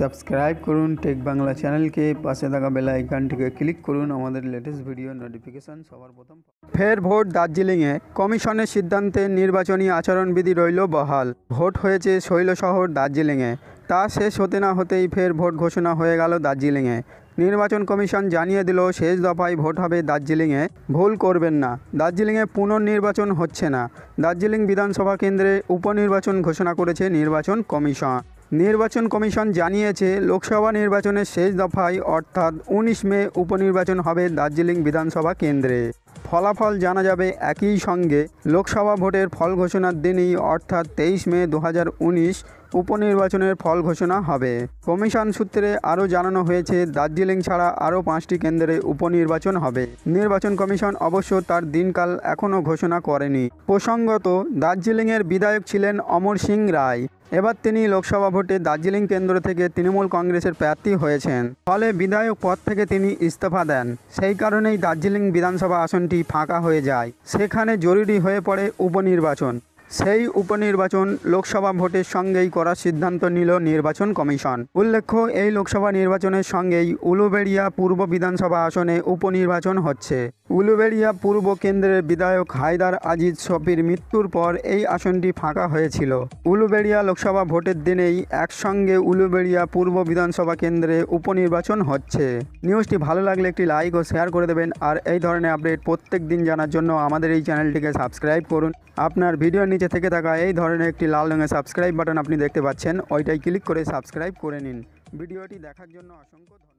subscribe করুন take Bangla চ্যানেলকে পাশে থাকা বেলা আইকনটিকে ক্লিক করুন আমাদের লেটেস্ট ভিডিও নোটিফিকেশন সবার প্রথম ফের ভোট দার্জিলিংয়ে কমিশনের সিদ্ধান্তে নির্বাচনী আচরণবিধি রইল বহাল ভোট হয়েছে শৈল শহর দার্জিলিংয়ে তা শেষ হতে না হতেই ফের ভোট ঘোষণা হয়ে গেল দার্জিলিংয়ে নির্বাচন কমিশন জানিয়ে দিল শেষ দফায় ভোট হবে দার্জিলিংয়ে ভুল করবেন না দার্জিলিংয়ে পুনর্নির্বাচন হচ্ছে না দার্জিলিং বিধানসভা কেন্দ্রে উপনির্বাচন ঘোষণা করেছে নির্বাচন কমিশন নির্বাচন কমিশন জানিয়েছে লোকসভা নির্বাচনের শেষ দফায় অর্থাৎ উনিশ মে উপনির্বাচন হবে দার্জিলিং বিধানসভা কেন্দ্রে ফলাফল জানা যাবে একই সঙ্গে লোকসভা ভোটের ফল ঘোষণার দিনই অর্থাৎ তেইশ মে দু উপনির্বাচনের ফল ঘোষণা হবে কমিশন সূত্রে আরও জানানো হয়েছে দার্জিলিং ছাড়া আরও পাঁচটি কেন্দ্রে উপনির্বাচন হবে নির্বাচন কমিশন অবশ্য তার দিনকাল এখনও ঘোষণা করেনি প্রসঙ্গত দার্জিলিংয়ের বিধায়ক ছিলেন অমর সিং রায় এবার তিনি লোকসভা ভোটে দার্জিলিং কেন্দ্র থেকে তৃণমূল কংগ্রেসের প্রার্থী হয়েছেন ফলে বিধায়ক পদ থেকে তিনি ইস্তফা দেন সেই কারণেই দার্জিলিং বিধানসভা আসনটি ফাঁকা হয়ে যায় সেখানে জরুরি হয়ে পড়ে উপনির্বাচন সেই উপনির্বাচন লোকসভা ভোটের সঙ্গেই করার সিদ্ধান্ত নিল নির্বাচন কমিশন উল্লেখ্য এই লোকসভা নির্বাচনের সঙ্গেই উলুবেড়িয়া পূর্ব বিধানসভা আসনে উপনির্বাচন হচ্ছে উলুবেড়িয়া পূর্ব কেন্দ্রের বিধায়ক হায়দার আজিজ শফির মৃত্যুর পর এই আসনটি ফাঁকা হয়েছিল উলুবেড়িয়া লোকসভা ভোটের দিনেই একসঙ্গে উলুবেড়িয়া পূর্ব বিধানসভা কেন্দ্রে উপনির্বাচন হচ্ছে নিউজটি ভালো লাগলে একটি লাইক ও শেয়ার করে দেবেন আর এই ধরনের আপডেট প্রত্যেক দিন জানার জন্য আমাদের এই চ্যানেলটিকে সাবস্ক্রাইব করুন আপনার ভিডিওর নিচে থেকে থাকা এই ধরনের একটি লাল রঙের সাবস্ক্রাইব বাটন আপনি দেখতে পাচ্ছেন ওইটাই ক্লিক করে সাবস্ক্রাইব করে নিন ভিডিওটি দেখার জন্য অসংখ্য ধন্যবাদ